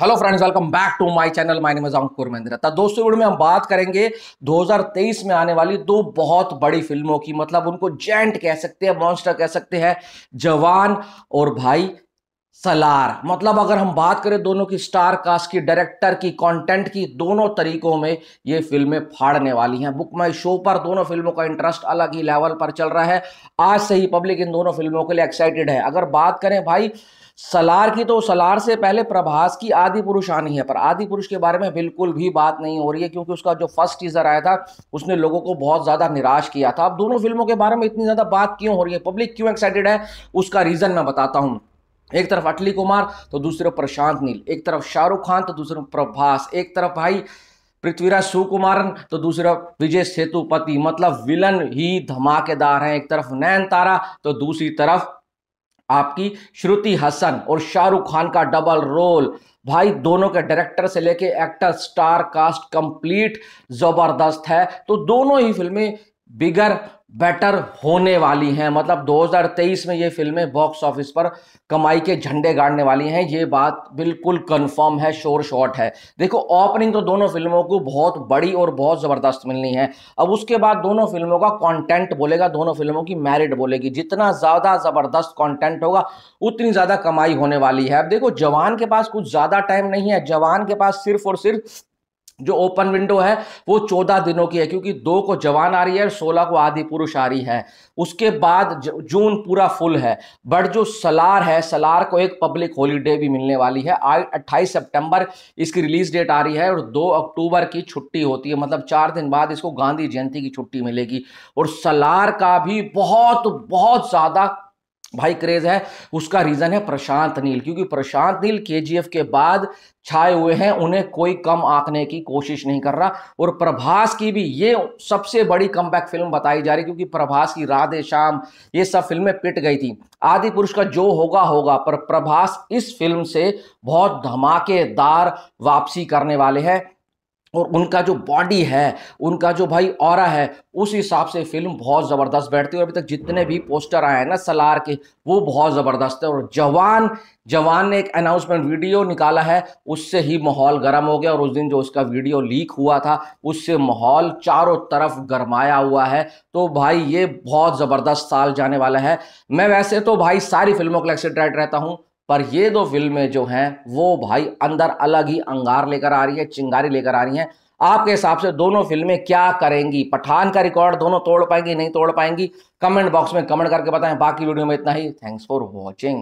hello friends welcome back to my channel my name is Ankur Mahindra तो दोस्तों video में हम बात करेंगे 2023 में आने वाली दो बहुत बड़ी फिल्मों की मतलब उनको जेंट कह सकते हैं मॉन्स्टर कह सकते हैं जवान और भाई सलार मतलब अगर हम बात करें दोनों की स्टार कास्ट की डायरेक्टर की कंटेंट की दोनों तरीकों में ये फिल्में फाड़ने वाली हैं बुक माई शो पर दोनों फिल्मों का इंटरेस्ट अलग ही लेवल पर चल रहा है आज से ही पब्लिक इन दोनों फिल्मों के लिए एक्साइटेड है अगर बात करें भाई सलार की तो सलार से पहले प्रभास की आदि पुरुष आनी है पर आदि पुरुष के बारे में बिल्कुल भी बात नहीं हो रही है क्योंकि उसका जो फर्स्ट टीजर आया था उसने लोगों को बहुत ज़्यादा निराश किया था अब दोनों फिल्मों के बारे में इतनी ज़्यादा बात क्यों हो रही है पब्लिक क्यों एक्साइटेड है उसका रीज़न मैं बताता हूँ एक तरफ अटली कुमार तो दूसरे प्रशांत नील एक तरफ शाहरुख खान तो दूसरे प्रभास एक तरफ भाई पृथ्वीराज सुकुमारन तो दूसरा विजय सेतुपति मतलब विलन ही धमाकेदार हैं एक तरफ नयन तारा तो दूसरी तरफ आपकी श्रुति हसन और शाहरुख खान का डबल रोल भाई दोनों के डायरेक्टर से लेके एक्टर स्टार कास्ट कंप्लीट जबरदस्त है तो दोनों ही फिल्में बिगर बेटर होने वाली हैं मतलब 2023 में ये फिल्में बॉक्स ऑफिस पर कमाई के झंडे गाड़ने वाली हैं ये बात बिल्कुल कंफर्म है शोर शॉट है देखो ओपनिंग तो दोनों फिल्मों को बहुत बड़ी और बहुत ज़बरदस्त मिलनी है अब उसके बाद दोनों फिल्मों का कंटेंट बोलेगा दोनों फिल्मों की मैरिट बोलेगी जितना ज़्यादा ज़बरदस्त कॉन्टेंट होगा उतनी ज़्यादा कमाई होने वाली है अब देखो जवान के पास कुछ ज़्यादा टाइम नहीं है जवान के पास सिर्फ और सिर्फ जो ओपन विंडो है वो चौदह दिनों की है क्योंकि दो को जवान आ रही है और सोलह को आदि पुरुष आ रही है उसके बाद जून पूरा फुल है बट जो सलार है सलार को एक पब्लिक हॉलीडे भी मिलने वाली है आज अट्ठाईस सितंबर इसकी रिलीज डेट आ रही है और दो अक्टूबर की छुट्टी होती है मतलब चार दिन बाद इसको गांधी जयंती की छुट्टी मिलेगी और सलार का भी बहुत बहुत ज़्यादा भाई क्रेज है उसका रीज़न है प्रशांत नील क्योंकि प्रशांत नील केजीएफ के बाद छाए हुए हैं उन्हें कोई कम आंकने की कोशिश नहीं कर रहा और प्रभास की भी ये सबसे बड़ी कम फिल्म बताई जा रही क्योंकि प्रभास की राधे शाम ये सब फिल्में पिट गई थी आदि पुरुष का जो होगा होगा पर प्रभास इस फिल्म से बहुत धमाकेदार वापसी करने वाले हैं और उनका जो बॉडी है उनका जो भाई और है उस हिसाब से फिल्म बहुत ज़बरदस्त बैठती है और अभी तक जितने भी पोस्टर आए हैं ना सलार के वो बहुत ज़बरदस्त है और जवान जवान ने एक अनाउंसमेंट वीडियो निकाला है उससे ही माहौल गर्म हो गया और उस दिन जो उसका वीडियो लीक हुआ था उससे माहौल चारों तरफ गरमाया हुआ है तो भाई ये बहुत ज़बरदस्त साल जाने वाला है मैं वैसे तो भाई सारी फिल्मों को एक्साइटेड रहता हूँ पर ये दो फिल्में जो हैं वो भाई अंदर अलग ही अंगार लेकर आ रही है चिंगारी लेकर आ रही हैं आपके हिसाब से दोनों फिल्में क्या करेंगी पठान का रिकॉर्ड दोनों तोड़ पाएंगी नहीं तोड़ पाएंगी कमेंट बॉक्स में कमेंट करके बताएं बाकी वीडियो में इतना ही थैंक्स फॉर वॉचिंग